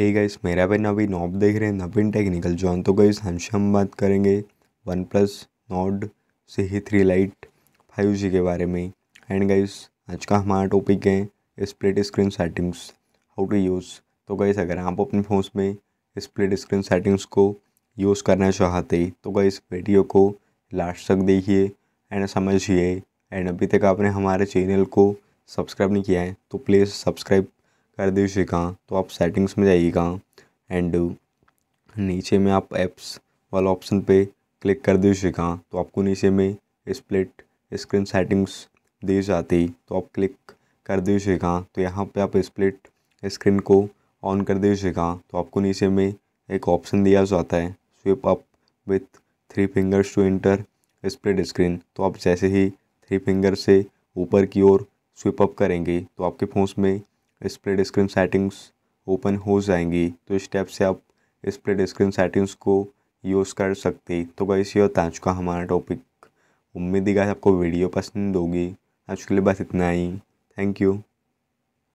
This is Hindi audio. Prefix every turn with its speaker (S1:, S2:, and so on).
S1: हे गाइस मेरा भाई नवी नॉब देख रहे हैं नवीन टेक्निकल जॉन तो गई हम हम बात करेंगे वन प्लस नॉड से ही थ्री लाइट फाइव जी के बारे में एंड गाइस आज का हमारा टॉपिक है split screen settings how to use तो गाइस अगर आप अपने फ़ोन में स्प्लिट स्क्रीन सेटिंग्स को यूज़ करना चाहते तो गाइस वीडियो को लास्ट तक देखिए एंड समझिए एंड अभी तक आपने हमारे चैनल को सब्सक्राइब नहीं किया है तो प्लीज़ सब्सक्राइब कर दीजिएगा तो आप सेटिंग्स में जाइएगा एंड नीचे में आप ऐप्स वाला ऑप्शन पे क्लिक कर दीजिएगा तो आपको नीचे में स्प्लिट स्क्रीन सेटिंग्स दी जाती तो आप क्लिक कर दीजिएगा तो यहाँ पे आप स्प्लिट स्क्रीन को ऑन कर दीजिएगा तो आपको नीचे में एक ऑप्शन दिया जाता है swipe up with three fingers to enter split screen तो आप जैसे ही थ्री फिंगर से ऊपर की ओर स्विप अप करेंगे तो आपके फोन में स्प्रेड स्क्रीन सेटिंग्स ओपन हो जाएंगी तो इस टैब से आप स्प्रेड स्क्रीन सेटिंग्स को यूज़ कर सकते तो गाइस ये होता आज का हमारा टॉपिक उम्मीद ही गाइस आपको वीडियो पसंद होगी आज के लिए बस इतना ही थैंक यू